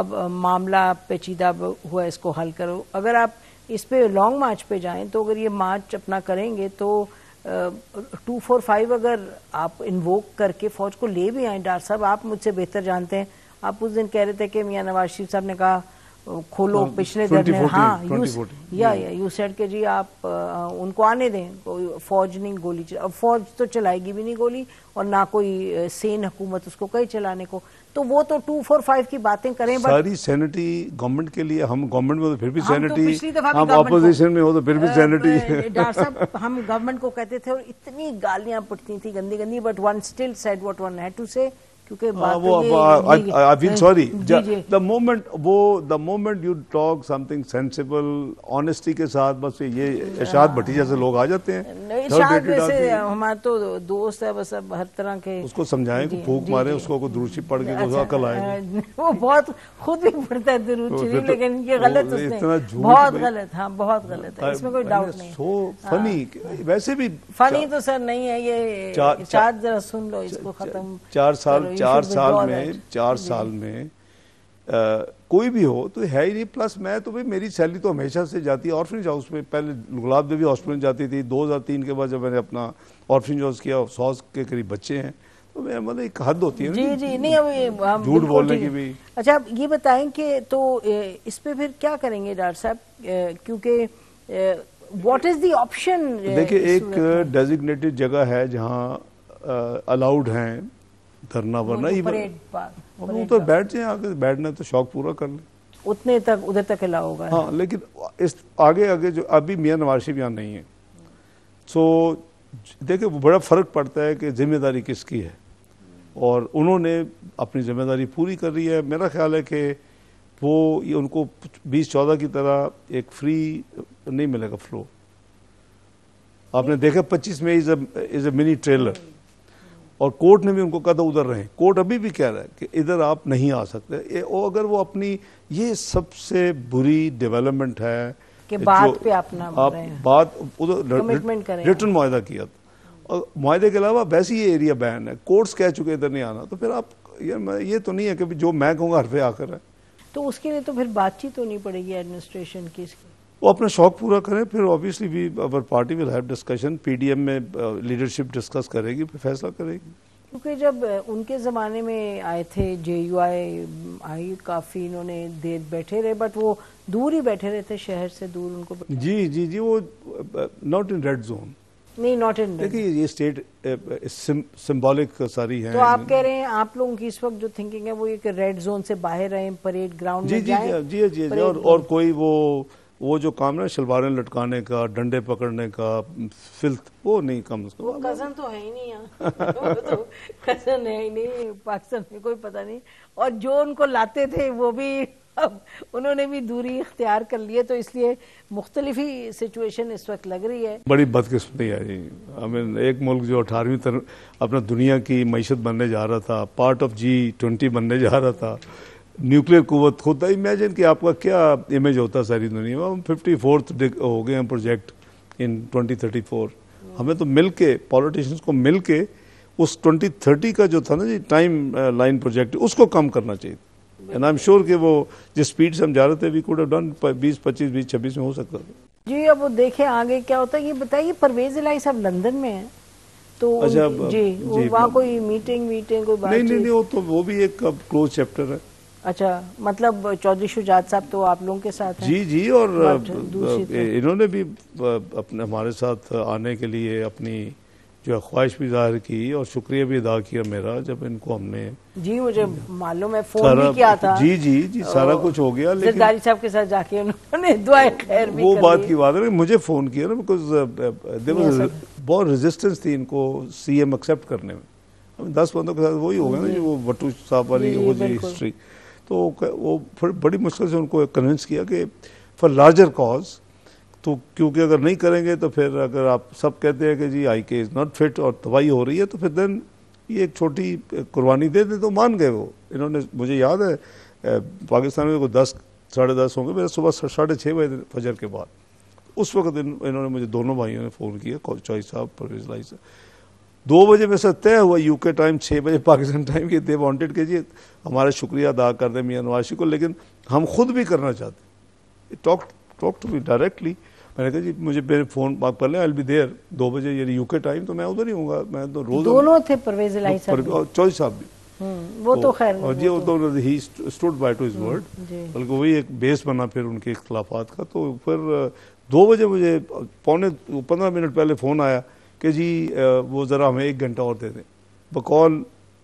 अब मामला पेचीदा हुआ इसको हल करो अगर आप इस पे लॉन्ग मार्च पे जाएं तो अगर ये मार्च अपना करेंगे तो टू फोर फाइव अगर आप इन्वोक करके फौज को ले भी आए डॉक्टर साहब आप मुझसे बेहतर जानते हैं आप उस दिन कह रहे थे कि मियां नवाज शरीफ साहब ने कहा खोलो तो पिछले धरने हाँ यू या या यू सेड के जी आप आ, उनको आने दें कोई फौज नहीं गोली चला फौज तो चलाएगी भी नहीं गोली और ना कोई सेन हुकूमत उसको कहीं चलाने को तो वो तो टू फोर फाइव की बातें करें सारी सेनेटी गवर्नमेंट के लिए हम गवर्नमेंट में तो फिर भी सेनेटी हम ऑपोजिशन तो में हो तो फिर भी सेनेटी हम गवर्नमेंट को कहते थे और इतनी गालियां पटती थी गंदी गंदी but one still said what one had to say क्योंकि सॉरी हाँ, मोमेंट वो the moment you talk something sensible honesty के साथ बस ये हाँ। इशाद भटीजा से लोग आ जाते हैं हमारे तो दोस्त है बस अब हर तरह के उसको समझाएं मारे उसको को दुरुची पढ़ के अकल अच्छा, आए हाँ, वो बहुत खुद भी पढ़ता है दुरुची तो लेकिन ये गलत उसने बहुत गलत हाँ बहुत गलत है इसमें कोई डाउट नहीं सो फनी वैसे भी फनी तो सर नहीं है ये चार जरा सुन लो इसको खत्म चार साल चार साल में चार साल में कोई भी हो तो है ही नहीं प्लस मैं तो भाई मेरी सैलरी तो हमेशा से जाती है ऑर्फनेज हाउस में पहले गुलाब देवी हॉस्पिटल में जाती थी 2003 के बाद जब मैंने अपना ऑर्फनेज हाउस किया सौ के करीब बच्चे हैं तो मैं मतलब एक हद होती है जी जी नहीं अब झूठ बोलने की भी अच्छा आप ये बताएं कि तो इस पर फिर क्या करेंगे डॉक्टर साहब क्योंकि व्हाट इज दी ऑप्शन देखिए एक डेजिग्नेटेड जगह है जहाँ अलाउड हैं धरना वरना तो ही हाँ, तो उधर बैठ जाए आगे बैठना तो शौक पूरा कर ले उतने तक उधर तक हिला होगा हाँ लेकिन इस आगे आगे जो अभी मियाँ नवाज शरीफ यहाँ नहीं है सो देखिए वो बड़ा फ़र्क पड़ता है कि जिम्मेदारी किसकी है और उन्होंने अपनी जिम्मेदारी पूरी कर रही है मेरा ख्याल है कि वो ये उनको बीस चौदह की तरह एक फ्री नहीं मिलेगा फ्लो आपने देखा पच्चीस में इज अ मिनी ट्रेलर और कोर्ट ने भी उनको कद उधर रहे कोर्ट अभी भी कह रहा है कि इधर आप नहीं आ सकते और अगर वो अपनी ये सबसे बुरी डेवलपमेंट है कि बात पे आप ना आप बात उधर रिटर्न माहा किया और माहे के अलावा वैसे ही एरिया बैन है कोर्ट्स कह चुके इधर नहीं आना तो फिर आप यार ये तो नहीं है कि जो मैं कहूँगा हर पे आकर है तो उसके लिए तो फिर बातचीत होनी पड़ेगी एडमिनिस्ट्रेशन की वो अपना शौक पूरा करें फिर obviously we our party will have discussion PDM में लीडरशिप uh, डिस्कस करेगी फिर फैसला करेगी क्योंकि जब uh, उनके ज़माने में आए थे जे यू um, आई आई काफ़ी इन्होंने देर बैठे रहे बट वो दूर ही बैठे रहे थे शहर से दूर उनको जी जी जी वो नॉट इन रेड जोन नहीं नॉट इन देखिए ये स्टेट सिंबॉलिक uh, सारी है तो आप कह रहे हैं आप लोगों की इस वक्त जो थिंकिंग है वो एक रेड जोन से बाहर रहें परेड ग्राउंड जी जी जी जी जी और कोई वो वो जो काम ना शलवारें लटकाने का डंडे पकड़ने का फिल्थ वो नहीं कम उसको कजन तो है ही नहीं यहाँ तो कजन है ही नहीं पाकिस्तान में कोई पता नहीं और जो उनको लाते थे वो भी अब उन्होंने भी दूरी इख्तियार कर लिए तो इसलिए मुख्तलिफ ही सिचुएशन इस वक्त लग रही है बड़ी बदकिस्मती है जी आई मीन एक मुल्क जो अठारहवीं तरफ अपना दुनिया की मीशत बनने जा रहा था पार्ट ऑफ जी ट्वेंटी बनने जा रहा था न्यूक्लियर कुवत खुद इमेजिन कि आपका क्या इमेज होता सारी दुनिया में हम फिफ्टी फोर्थ हो गए हैं प्रोजेक्ट इन 2034 हमें तो मिल के पॉलिटिशियंस को मिल के उस 2030 का जो था ना जी टाइम लाइन प्रोजेक्ट उसको कम करना चाहिए एंड आई एम श्योर कि वो जिस स्पीड से हम जा रहे थे वी कुड हैव डन बीस पच्चीस बीस छब्बीस में हो सकता था जी अब वो देखें आगे क्या होता है ये बताइए परवेज इलाही साहब लंदन में है तो अच्छा जी, जी वहाँ कोई मीटिंग मीटिंग कोई बात नहीं नहीं, नहीं वो तो वो भी एक क्लोज चैप्टर है अच्छा मतलब चौधरी शुजात साहब तो आप लोगों के साथ हैं जी जी और इन्होंने भी अपने हमारे साथ आने के लिए अपनी जो है ख्वाहिश भी जाहिर की और शुक्रिया भी अदा किया मेरा जब इनको हमने जी मुझे मालूम है फोन सारा, भी किया था जी जी जी सारा कुछ हो गया लेकिन साहब के साथ जाके उन्होंने <laughs> दुआएं खैर भी वो कर बात की बात है मुझे फोन किया ना बिकॉज बहुत रेजिस्टेंस थी इनको सीएम एक्सेप्ट करने में दस बंदों के साथ वही हो गया ना वो भट्टू साहब वाली वो जी हिस्ट्री तो वो बड़ी मुश्किल से उनको कन्विंस किया कि फॉर लार्जर कॉज तो क्योंकि अगर नहीं करेंगे तो फिर अगर आप सब कहते हैं कि जी आई के इज़ नॉट फिट और तबाही हो रही है तो फिर देन ये एक छोटी कुर्बानी दे दें तो मान गए वो इन्होंने मुझे याद है पाकिस्तान में कोई दस साढ़े दस होंगे मेरा सुबह साढ़े छः बजे फजर के बाद उस वक्त इन, इन्होंने मुझे दोनों भाइयों ने फ़ोन किया चौहरी साहब परवेज लाई साहब दो बजे में से तय हुआ यूके टाइम छः बजे पाकिस्तान टाइम के दे वांटेड जी हमारा शुक्रिया अदा कर दें मियाँ नवाशी को लेकिन हम खुद भी करना चाहते talk talk to me directly मैंने कहा जी मुझे मेरे फ़ोन बात कर लें आई बी देर दो बजे यानी यूके टाइम तो मैं उधर ही हूँ मैं तो रोज दोनों थे परवेज चौधरी साहब भी हम्म, वो तो, तो, खैर और जी वो तो he stood by to is word बल्कि वही एक बेस बना फिर उनके इख्तलाफात का तो फिर दो बजे मुझे पौने पंद्रह मिनट पहले फ़ोन आया कि जी वो ज़रा हमें एक घंटा और दे दें बकौल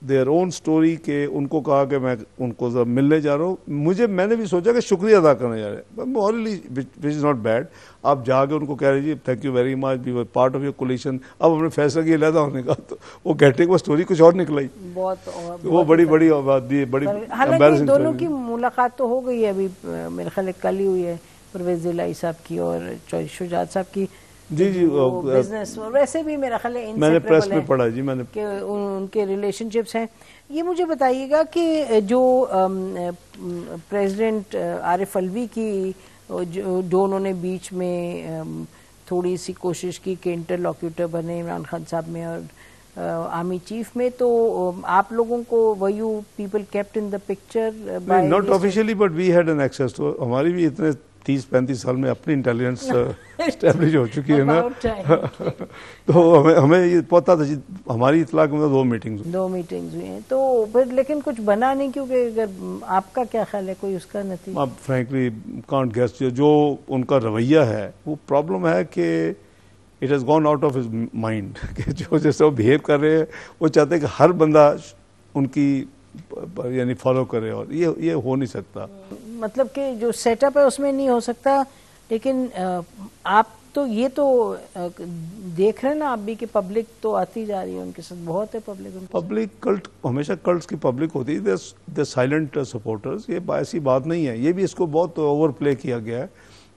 देयर ओन स्टोरी के उनको कहा कि मैं उनको ज़रा मिलने जा रहा हूँ मुझे मैंने भी सोचा कि शुक्रिया अदा करने जा रहे हैं morally which is not bad आप जाके उनको कह रहे जी thank you very much be part of your coalition अब हमने फैसला किया लहदा होने का तो वो कहते वो स्टोरी कुछ और निकलाई बहुत और, तो वो बड़ी अच्छा। बड़ी बात दी बड़ी हालांकि दोनों की मुलाकात तो हो गई है अभी मेरे ख्याल कल ही हुई है परवेज जिला साहब की और शुजात साहब की जी जी वो बिजनेस और वैसे भी मेरा ख्याल है मैंने प्रेस में पढ़ा जी मैंने कि उन, उनके रिलेशनशिप्स हैं ये मुझे बताइएगा कि जो प्रेसिडेंट आरिफ अलवी की जो, उन्होंने बीच में थोड़ी सी कोशिश की कि इंटरलॉक्यूटर बने इमरान खान साहब में और आर्मी चीफ में तो आप लोगों को वही you people kept in the picture not officially but we had an access तो हमारी भी इतने तीस पैंतीस साल में अपनी इंटेलिजेंस स्टैब्लिश <laughs> हो चुकी है ना <laughs> तो हमें हमें ये पता था हमारी इतला के मतलब दो मीटिंग्स हुई दो मीटिंग्स हुई हैं तो फिर लेकिन कुछ बना नहीं क्योंकि अगर आपका क्या ख्याल है कोई उसका नतीजा आप फ्रैंकली कांट गेस्ट जो उनका रवैया है वो प्रॉब्लम है कि it has gone out of his mind जो जैसे वो बिहेव कर रहे हैं वो चाहते हैं कि हर बंदा उनकी यानी फॉलो करे और ये ये हो नहीं सकता मतलब कि जो सेटअप है उसमें नहीं हो सकता लेकिन आप तो ये तो देख रहे हैं ना आप भी कि पब्लिक तो आती जा रही है उनके साथ बहुत है पब्लिक पब्लिक कल्ट हमेशा कल्ट की पब्लिक होती है साइलेंट सपोर्टर्स ये ऐसी बात नहीं है ये भी इसको बहुत ओवर प्ले किया गया है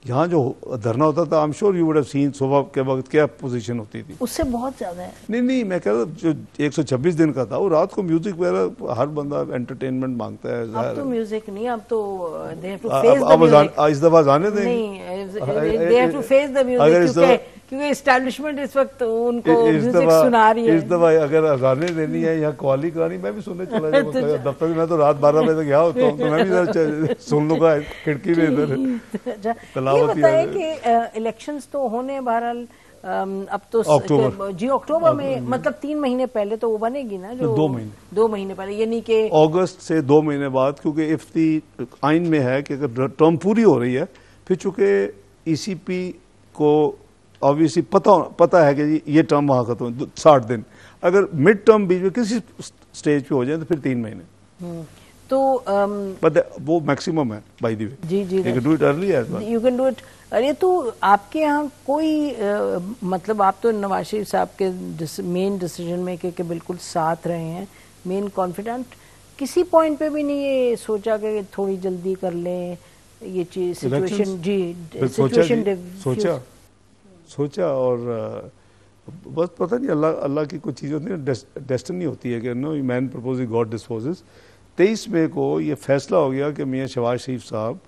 यहाँ जो धरना होता था I am sure you would have seen सुबह के वक्त क्या पोजीशन होती थी उससे बहुत ज्यादा है नहीं नहीं मैं कह रहा जो 126 दिन का था वो रात को म्यूजिक वगैरह हर बंदा एंटरटेनमेंट मांगता है अब तो म्यूजिक नहीं अब तो they have to face the music इस दफा जाने दें नहीं they have to face the music क्योंकि क्योंकि इस्टेब्लिशमेंट इस वक्त उनको म्यूजिक सुना रही है इस दफा अगर अजाने देनी है या कॉली करानी मैं भी सुनने चला जाऊंगा <laughs> तो दफ्तर में तो रात बारह बजे तक यहाँ होता हूँ तो मैं भी सुन लूंगा खिड़की में इधर <laughs> तलावती है कि इलेक्शन तो होने बहरहाल अब तो अक्टूबर जी अक्टूबर में मतलब तीन महीने पहले तो वो बनेगी ना जो दो महीने दो महीने पहले यानी कि अगस्त से दो महीने बाद क्योंकि इफ्ती आइन में है कि अगर टर्म पूरी हो रही है फिर चूंकि ईसीपी e को ऑब्वियसली पता पता है कि ये टर्म वहाँ खत्म साठ दिन अगर मिड टर्म बीच में किसी स्टेज पे हो जाए तो फिर तीन महीने हम्म। तो बट वो मैक्सिमम है बाय दी वे जी जी you can do it early as you can do it अरे तो आपके यहाँ कोई आ, मतलब आप तो नवाज शरीफ साहब के मेन डिसीजन मेकर के बिल्कुल साथ रहे हैं मेन कॉन्फिडेंट किसी पॉइंट पे भी नहीं ये सोचा कि थोड़ी जल्दी कर लें ये चीज सिचुएशन जी सिचुएशन सोचा सोचा और बस पता नहीं अल्लाह अल्लाह की कुछ चीज़ें होती है डेस्टनी होती है कि no man propose God disposes तेईस मई को ये फैसला हो गया कि मियाँ शहबाज शरीफ साहब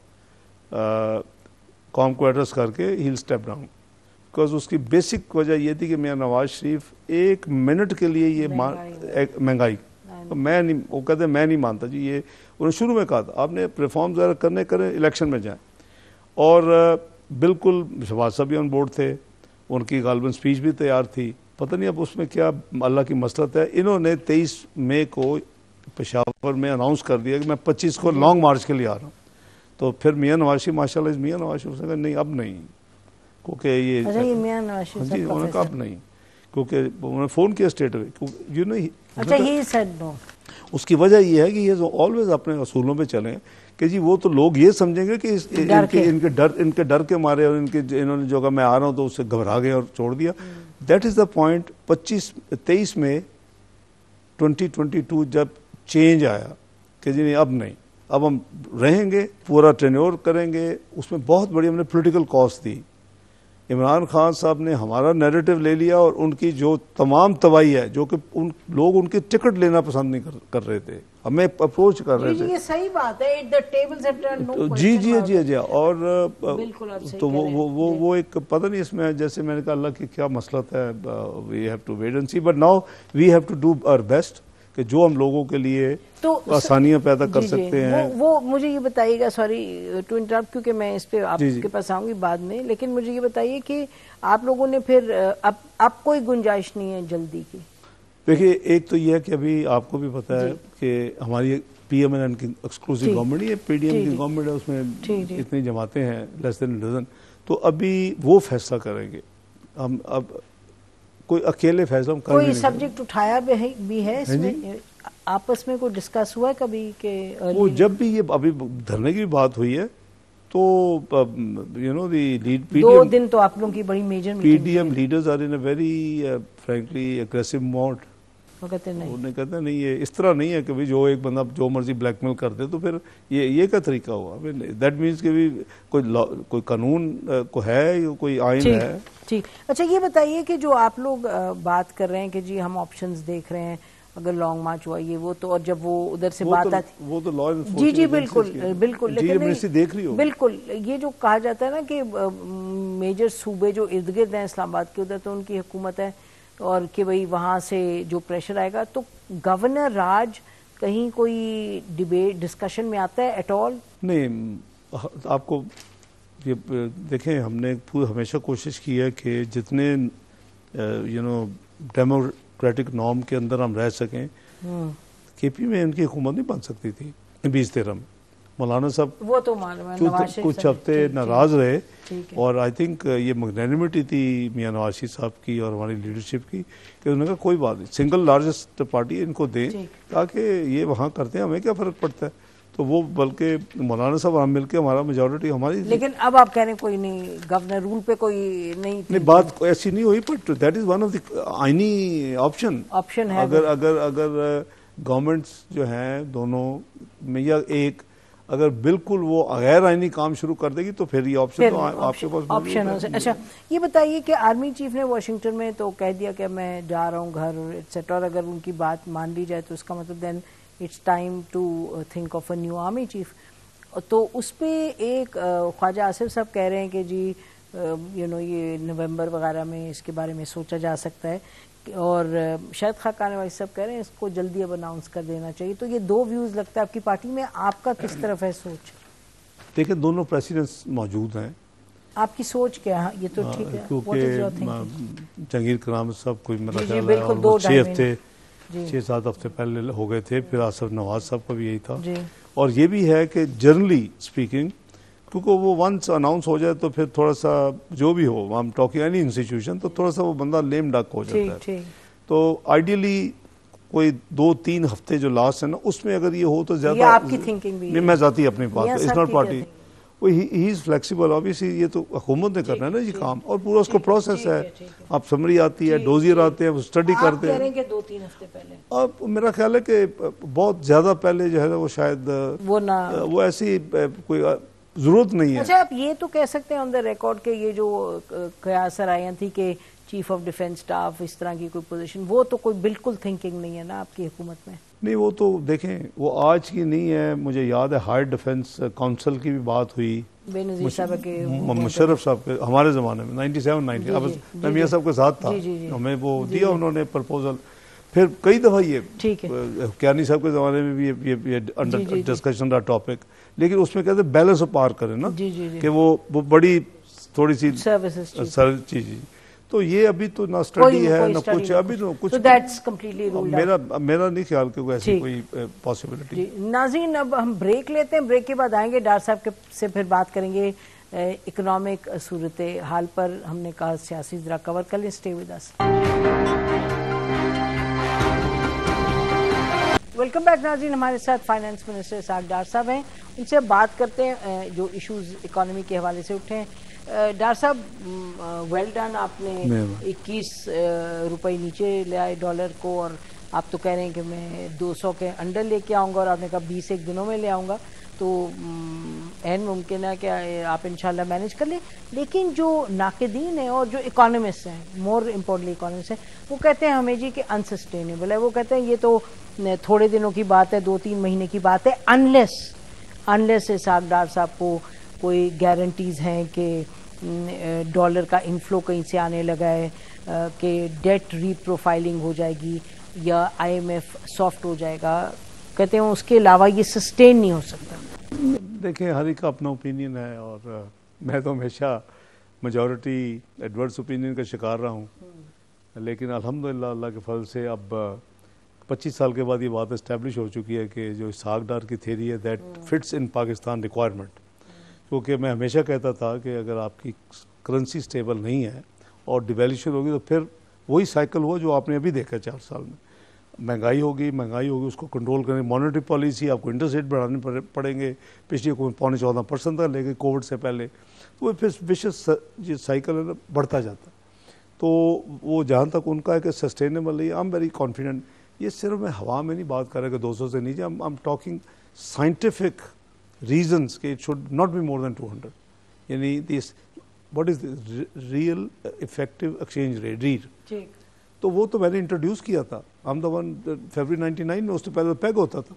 कॉम को एड्रेस करके हिल स्टेप डाउन बिकॉज उसकी बेसिक वजह ये थी कि मियाँ नवाज शरीफ एक मिनट के लिए ये महंगाई तो मैं नहीं वो कहते मैं नहीं मानता जी ये उन्होंने शुरू में कहा था आपने रिफॉर्म ज़रा करने करें इलेक्शन में जाएं और बिल्कुल शहबाज साहब भी ऑन बोर्ड थे उनकी गालबन स्पीच भी तैयार थी पता नहीं अब उसमें क्या अल्लाह की मसलत है इन्होंने तेईस मई को पेशावर में अनाउंस कर दिया कि मैं पच्चीस को लॉन्ग मार्च के लिए आ रहा हूँ तो फिर मियाँ नवाशी माशा मियाँ नवाशी उसने कहा नहीं अब नहीं क्योंकि ये अच्छा, हाँ जी उन्होंने कहा अब नहीं क्योंकि उन्होंने फ़ोन किया स्टेट यू नहीं अच्छा, उसकी वजह यह है कि ये ऑलवेज अपने असूलों पर चलें कि जी वो तो लोग ये समझेंगे कि इस, डर इनके, इनके डर इनके डर के मारे और इनके इन्होंने जो कहा मैं आ रहा हूँ तो उससे घबरा गए और छोड़ दिया दैट इज़ द पॉइंट 25 तेईस में 2022 जब चेंज आया कि जी नहीं अब नहीं अब हम रहेंगे पूरा ट्रेन्योर करेंगे उसमें बहुत बड़ी हमने पोलिटिकल कॉस्ट दी इमरान खान साहब ने हमारा नैरेटिव ले लिया और उनकी जो तमाम तबाही है जो कि उन लोग उनकी टिकट लेना पसंद नहीं कर, कर रहे थे हमें अप्रोच कर रहे थे ये सही बात है the द टेबल्स नो जी जी जी जी जी और तो वो वो वो वो एक पता नहीं इसमें जैसे मैंने कहा अल्लाह की क्या मसलत है we have to wait and see but now we have to do our best कि जो हम लोगों के लिए तो आसानियां पैदा कर सकते हैं वो, वो मुझे ये बताइएगा सॉरी टू इंटरप्ट क्योंकि मैं इस पे आपके पास आऊंगी बाद में लेकिन मुझे ये बताइए कि आप लोगों ने फिर अब अब कोई गुंजाइश नहीं है जल्दी की देखिए एक तो यह है कि अभी आपको भी पता है कि हमारी पीएमएनएन की एक्सक्लूसिव गवर्नमेंट है पीडीएम की गवर्नमेंट है उसमें इतनी जमाते हैं लेस देन डजन तो अभी वो फैसला करेंगे हम अब कोई अकेले फैसला हम कोई सब्जेक्ट उठाया भी है, भी है हाँ इसमें आपस में कोई डिस्कस हुआ है कभी के वो जब भी ये अभी धरने की बात हुई है तो यू नो दी लीड दो दिन तो आप लोगों की बड़ी major PDM leaders are in a very frankly aggressive mode वो कहते नहीं उन्होंने कहते नहीं ये इस तरह नहीं है कि जो एक बंदा जो मर्जी ब्लैकमेल कर दे तो फिर ये ये का तरीका हुआ दैट मीन्स कि भी कोई कोई कानून uh, को है कोई आइन है ठीक अच्छा ये बताइए कि जो आप लोग बात कर रहे हैं कि जी हम ऑप्शन देख रहे हैं अगर लॉन्ग मार्च हुआ ये वो तो और जब वो उधर से वो तो बात तो, आती वो तो लॉ जी जी बिल्कुल बिल्कुल लेकिन देख रही हो बिल्कुल ये जो कहा जाता है ना कि मेजर सूबे जो इर्द गिर्द हैं इस्लामाबाद के उधर तो उनकी हुकूमत है और कि भाई वहाँ से जो प्रेशर आएगा तो गवर्नर राज कहीं कोई डिबेट डिस्कशन में आता है एट ऑल नहीं आपको ये देखें हमने हमेशा कोशिश की है कि जितने यू नो डेमोक्रेटिक नॉर्म के अंदर हम रह सकें हाँ। के पी में इनकी हुकूमत नहीं बन सकती थी बीस तेरह में मौलाना साहब वो तो, तो कुछ हफ्ते नाराज रहे और आई थिंक ये मैग्नेनिमिटी थी मियाँ नवाशी साहब की और हमारी लीडरशिप की कि उन्होंने कहा कोई बात नहीं सिंगल लार्जेस्ट पार्टी इनको दें ताकि ये वहाँ करते हैं हमें क्या फ़र्क पड़ता है तो वो बल्कि मौलाना साहब हम मिलकर हमारा मेजोरिटी हमारी लेकिन अब आप कह रहे हैं कोई नहीं गवर्नर रूल पे कोई नहीं नहीं बात ऐसी नहीं हुई but that is one of the आईनी ऑप्शन ऑप्शन है अगर अगर अगर गवर्नमेंट्स जो हैं दोनों में या एक अगर बिल्कुल वो गैर आईनी काम शुरू कर देगी तो फिर ये ऑप्शन तो आपके पास ऑप्शन अच्छा ये बताइए कि आर्मी चीफ ने वाशिंगटन में तो कह दिया कि मैं जा रहा हूँ घर एट्सेट्रा अगर उनकी बात मान ली जाए तो उसका मतलब then it's time to think of a new army chief तो उस पर एक ख्वाजा आसिफ साहब कह रहे हैं कि जी यू नो ये नवंबर वगैरह में इसके बारे में सोचा जा सकता है और शायद खाकान वाई साहब कह रहे हैं इसको जल्दी अब अनाउंस कर देना चाहिए तो ये दो व्यूज़ लगता है आपकी पार्टी में आपका किस तरफ है सोच देखिए दोनों प्रेसिडेंट्स मौजूद हैं आपकी सोच क्या है ये तो हाँ, ठीक है क्योंकि जंगीर कराम साहब कोई मेरा ख्याल है दो हफ्ते छः सात हफ्ते पहले हो गए थे फिर आसफ नवाज साहब का भी यही था और ये भी है कि जनरली स्पीकिंग क्योंकि वो वंस अनाउंस हो जाए तो फिर थोड़ा सा जो भी हो हम टॉकिंग एनी इंस्टीट्यूशन तो थोड़ा सा वो बंदा लेम डाक हो जाता है तो आइडियली कोई दो तीन हफ्ते जो लास्ट है ना उसमें अगर ये हो तो ज्यादा आपकी थिंकिंग भी मैं जाती अपनी बात इज नॉट पार्टी वो ही इज़ फ्लेक्सिबल ऑबियसली ये तो हुकूमत ने करना है ना ये काम और पूरा उसको प्रोसेस है आप समरी आती है डोजियर आते हैं स्टडी करते हैं दो तीन हफ्ते पहले अब मेरा ख्याल है कि बहुत ज़्यादा पहले जो है ना वो शायद वो ना वो ऐसी कोई जरूरत नहीं है अच्छा आप ये तो कह सकते हैं ऑन द रिकॉर्ड के ये जो कयासर आया थी कि चीफ ऑफ डिफेंस स्टाफ इस तरह की कोई पोजीशन वो तो कोई बिल्कुल थिंकिंग नहीं है ना आपकी हुकूमत में नहीं वो तो देखें वो आज की नहीं है मुझे याद है हायर डिफेंस काउंसिल की भी बात हुई हम्म, हम्म, मुशरफ साहब के हमारे ज़माने में नाइन्टी सेवन अब मियाँ साहब के साथ था हमें वो दिया उन्होंने प्रपोजल फिर कई दफ़ा ये क्यानी साहब के ज़माने में भी ये ये अंडर डिस्कशन रहा टॉपिक लेकिन उसमें कहते बैलेंस पार करें ना कि वो वो बड़ी थोड़ी सी सर्विस जी जी तो ये अभी तो ना स्टडी है ना कुछ अभी तो कुछ तो मेरा मेरा नहीं ख्याल कि ऐसी कोई पॉसिबिलिटी नाजीन अब हम ब्रेक लेते हैं ब्रेक के बाद आएंगे डार साहब के से फिर बात करेंगे इकोनॉमिक सूरत हाल पर हमने कहा सियासी जरा कवर कर लें stay with us welcome back नाजीन हमारे साथ फाइनेंस मिनिस्टर साहब डार साहब हैं उनसे बात करते हैं जो इश्यूज इकोनॉमी के हवाले से उठे हैं डॉक्टर साहब वेल डन आपने 21 रुपए नीचे ले आए डॉलर को और आप तो कह रहे हैं कि मैं 200 के अंडर लेके आऊँगा और आपने कहा 20 एक दिनों में ले आऊँगा तो एन मुमकिन है कि आप इन मैनेज कर लें लेकिन जो नाकदीन है और जो इकोनॉमिस्ट हैं मोर इम्पोर्टेंट इकोनॉमिस्ट हैं वो कहते हैं हमें जी कि अनसस्टेनेबल है वो कहते हैं ये तो थोड़े दिनों की बात है दो तीन महीने की बात है अनलेस अनलेस इसाक डार साहब को कोई गारंटीज़ हैं कि डॉलर का इनफ्लो कहीं से आने लगा है कि डेट रीप्रोफाइलिंग हो जाएगी या आईएमएफ सॉफ्ट हो जाएगा कहते हैं उसके अलावा ये सस्टेन नहीं हो सकता देखिए हर एक का अपना ओपिनियन है और मैं तो हमेशा मेजॉरिटी एडवर्स ओपिनियन का शिकार रहा हूँ हम्म। लेकिन अल्हम्दुलिल्लाह अल्लाह के फल से अब 25 साल के बाद ये बात इस्टेब्लिश हो चुकी है कि जो साग डार की थेरी है that fits in Pakistan requirement क्योंकि मैं हमेशा कहता था कि अगर आपकी करेंसी स्टेबल नहीं है और डिवेल्यूशन होगी तो फिर वही साइकिल हुआ जो आपने अभी देखा चार साल में महंगाई होगी महंगाई होगी उसको कंट्रोल करने मॉनेटरी पॉलिसी आपको इंटरेस्ट रेट बढ़ाने पड़ेंगे पिछले को पौने चौदह परसेंट था लेकिन कोविड से पहले तो वो फिर विशेष ये साइकिल है ना बढ़ता जाता तो वो जहाँ तक उनका है कि सस्टेनेबल है आई एम वेरी कॉन्फिडेंट ये सिर्फ मैं हवा में नहीं बात कर रहा कि सौ से नीचे I am talking scientific reasons it should not be more than 200 यानी this what is real effective exchange rate REER तो वो तो मैंने इंट्रोड्यूस किया था फेबर नाइनटी 99 में उससे पहले पैग होता था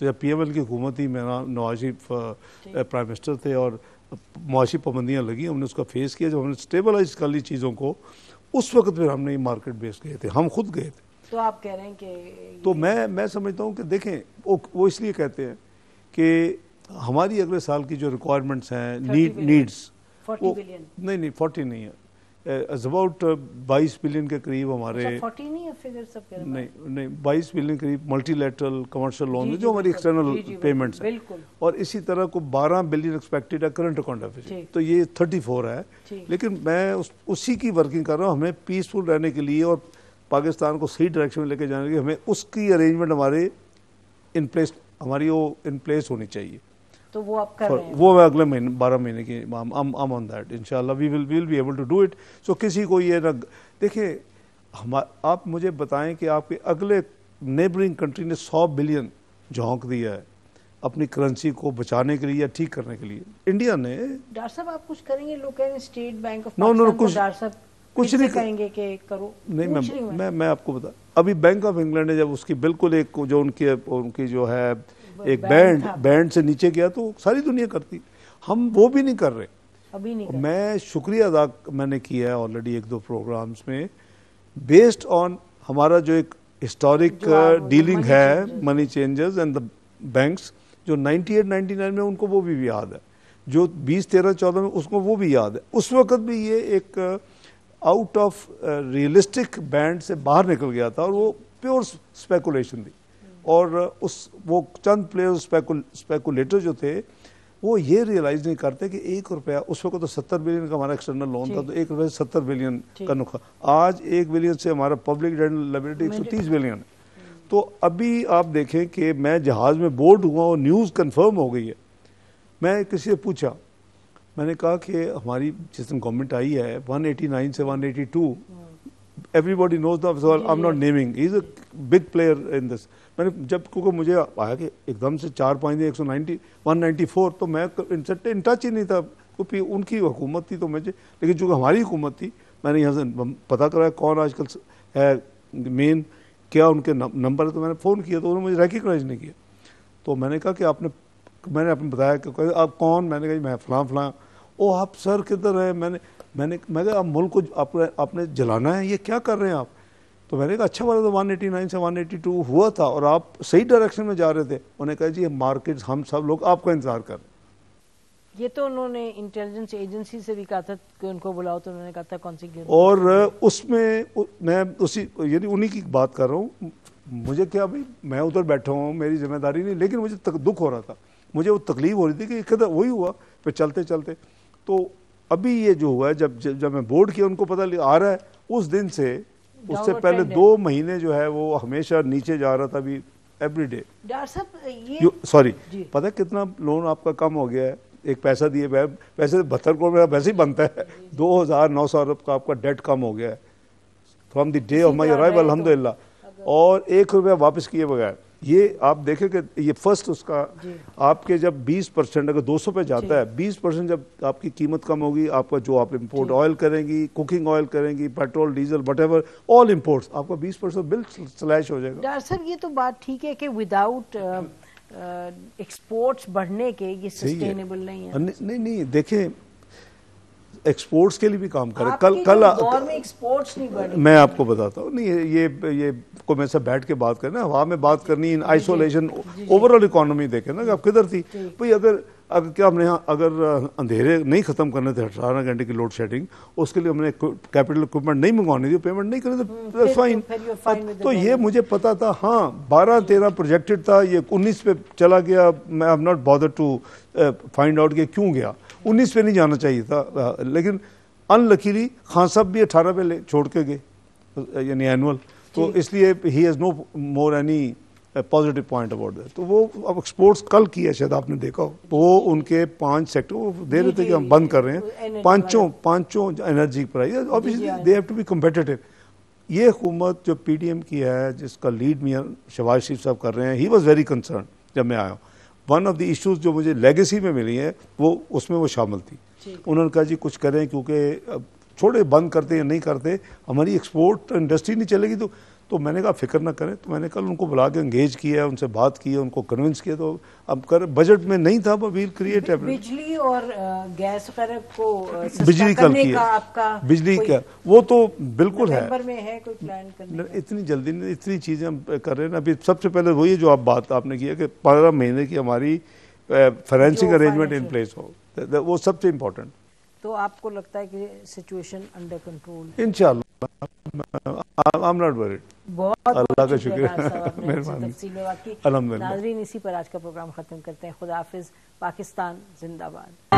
तो जब पीएमएल की हुकूमत थी मेरा नवाज शरीफ प्राइम मिनिस्टर थे और uh, मुआशी पाबंदियाँ लगी हमने उसका फेस किया जब हमने स्टेबलाइज कर ली चीज़ों को उस वक्त फिर हमने मार्केट बेस गए थे हम खुद गए थे तो आप कह रहे हैं कि तो मैं मैं समझता हूँ कि देखें वो, वो इसलिए कहते हैं कि हमारी अगले साल की जो रिक्वायरमेंट्स हैं नीड नीड्स वो नहीं नहीं फोर्टी नहीं है अबाउट uh, uh, बाईस बिलियन के करीब हमारे अच्छा, नहीं नहीं बाईस बिलियन के करीब मल्टीलेटरल कमर्शियल लोन जो हमारी एक्सटर्नल पेमेंट्स है और इसी तरह को बारह बिलियन एक्सपेक्टेड है करंट अकाउंट डेफिसिट तो ये थर्टी फोर है लेकिन मैं उस, उसी की वर्किंग कर रहा हूँ हमें पीसफुल रहने के लिए और पाकिस्तान को सही डायरेक्शन में लेके जाने के लिए हमें उसकी अरेंजमेंट हमारे इन प्लेस हमारी वो इन प्लेस होनी चाहिए तो वो आप कर रहे हैं वो मैं अगले महीने बारह महीने की हम on that in we will will be able to do it so किसी को ये ना देखिए हम आप मुझे बताएं कि आपके अगले नेबरिंग कंट्री ने सौ बिलियन झोंक दिया है अपनी करेंसी को बचाने के लिए या ठीक करने के लिए इंडिया ने डॉक्टर साहब आप कुछ करेंगे लोग कह रहे हैं state bank of no no no कुछ डॉक्टर साहब कुछ नहीं कहेंगे कि करो नहीं मैं मैं मैं आपको बता अभी बैंक ऑफ इंग्लैंड ने जब उसकी बिल्कुल एक जो उनकी उनकी जो है एक बैंड बैंड से नीचे गया तो सारी दुनिया करती हम वो भी नहीं कर रहे अभी नहीं कर मैं शुक्रिया अदा मैंने किया है ऑलरेडी एक दो प्रोग्राम्स में बेस्ड ऑन हमारा जो एक हिस्टोरिक हाँ, डीलिंग है money changes and the banks जो 98 99 में उनको वो भी याद है जो 20 13 14 में उसको वो भी याद है उस वक्त भी ये एक आउट ऑफ रियलिस्टिक बैंड से बाहर निकल गया था और वो प्योर स्पेकुलेशन थी और उस वो चंद प्लेयर स्पेकुल, स्पेकुलेटर जो थे वो ये रियलाइज नहीं करते कि एक रुपया उस वक्त तो सत्तर बिलियन का हमारा एक्सटर्नल लोन था तो एक रुपये सत्तर बिलियन का नुकसान आज एक बिलियन से हमारा पब्लिक डेट लाइबिलिटी एक सौ तीस बिलियन है तो अभी आप देखें कि मैं जहाज़ में बोर्ड हुआ और न्यूज़ कन्फर्म हो गई है मैं किसी से पूछा मैंने कहा कि हमारी जिस दिन गवर्नमेंट आई है 189 से 182 एवरीबॉडी नोज ना so I am not naming is a big player in this मैंने जब क्योंकि मुझे आया कि एकदम से चार पाँच एक सौ नाइन्टी वन नाइन्टी फोर तो मैं इनसे इन टच ही नहीं था क्योंकि उनकी हुकूमत थी तो मैं लेकिन चूँकि हमारी हुकूमत थी मैंने यहाँ से पता कराया कौन आजकल है मेन क्या उनके नंबर है तो मैंने फ़ोन किया तो उन्होंने मुझे रिकगनाइज नहीं किया तो मैंने कहा कि आपने मैंने आपने बताया कि आप कौन मैंने कहा मैं फलां फलां ओ आप सर किधर हैं मैंने मैंने मैं आप मुल्क को आपने आपने जलाना है ये क्या कर रहे हैं आप तो मैंने कहा अच्छा वाला तो वन एटी नाइन से वन एटी टू हुआ था और आप सही डायरेक्शन में जा रहे थे उन्हें कहा जी मार्केट हम सब लोग आपका इंतजार कर रहे ये तो उन्होंने इंटेलिजेंस एजेंसी से भी कहा था कि उनको बुलाओ तो उन्होंने कहा था कौन सी और उसमें मैं उसी यानी उन्हीं की बात कर रहा हूँ मुझे क्या भाई मैं उधर बैठा हूँ मेरी जिम्मेदारी नहीं लेकिन मुझे दुख हो रहा था मुझे वो तकलीफ हो रही थी कि एक वही हुआ फिर चलते चलते तो अभी ये जो हुआ है जब जब, मैं बोर्ड किया उनको पता आ रहा है उस दिन से उससे पहले दो महीने जो है वो हमेशा नीचे जा रहा था अभी एवरी डे सॉरी पता कितना लोन आपका कम हो गया है एक पैसा दिए पैसे बहत्तर करोड़ मेरा वैसे ही बनता है <laughs> दो हज़ार नौ सौ रुपये का आपका डेट कम हो गया है from the day of my arrival अलहमदिल्ला और एक रुपया वापस किए बगैर ये आप देखें कि ये फर्स्ट उसका आपके जब 20 परसेंट अगर 200 पे जाता है 20 परसेंट जब आपकी कीमत कम होगी आपका जो आप इंपोर्ट ऑयल करेंगी कुकिंग ऑयल करेंगी petrol diesel what all imports आपका 20 परसेंट बिल स्लैश हो जाएगा डॉक्टर सर ये तो बात ठीक है कि विदाउट एक्सपोर्ट्स uh, uh, बढ़ने के ये सस्टेनेबल नहीं है नहीं नहीं देखें एक्सपोर्ट्स के लिए भी काम करें कल कल तो एक्सपोर्ट्स नहीं बढ़े मैं आपको बताता हूँ नहीं ये ये को मैं सब बैठ के बात करें ना हवा में बात करनी इन आइसोलेशन ओवरऑल इकोनॉमी देखें ना आप किधर थी भाई अगर अगर क्या हमने यहाँ अगर अंधेरे नहीं ख़त्म करने थे अठारह घंटे की लोड शेडिंग उसके लिए हमने कैपिटल इक्विपमेंट नहीं मंगवानी थी पेमेंट नहीं करनी थी हम्म, तो फाइन तो-, तो ये मुझे पता था हाँ बारह तेरह प्रोजेक्टेड था ये उन्नीस पे चला गया मैं I am not bother to find out कि क्यों गया उन्नीस पे नहीं जाना चाहिए था लेकिन अनलकीली खान साहब भी अठारह पे छोड़ के गए यानी एनुअल तो इसलिए ही has no more any positive point about that तो वो अब स्पोर्ट्स कल किया शायद आपने देखा हो तो वो उनके पांच सेक्टर वो दे रहे थे कि हम बंद कर रहे हैं पांचों पांचों energy prize obviously they have to be competitive ये हुकूमत जो पीडीएम की है जिसका लीड मियर शबाज शरीफ साहब कर रहे हैं ही वॉज़ वेरी कंसर्न जब मैं आया हूँ वन ऑफ द इश्यूज जो मुझे लेगेसी में मिली है वो उसमें वो शामिल थी उन्होंने कहा जी कुछ करें क्योंकि छोड़े बंद करते या नहीं करते हमारी एक्सपोर्ट इंडस्ट्री नहीं चलेगी तो तो मैंने कहा फिक्र ना करें तो मैंने कल उनको बुला के अंगेज किया उनसे बात की उनको कन्विंस किया तो अब कर बजट में नहीं था वील क्रिएट बिजली और गैस वगैरह को बिजली कल की आपका बिजली का वो तो बिल्कुल है, है कोई इतनी जल्दी नहीं इतनी चीज़ें हम कर रहे हैं अभी सबसे पहले वही जो आप बात आपने किया कि पंद्रह महीने की हमारी फाइनेंसिंग अरेंजमेंट इन प्लेस हो वो सबसे इम्पोर्टेंट तो आपको लगता है कि सिचुएशन अंडर कंट्रोल बहुत नाजरीन इसी पर आज का प्रोग्राम खत्म करते हैं खुदाफिज पाकिस्तान जिंदाबाद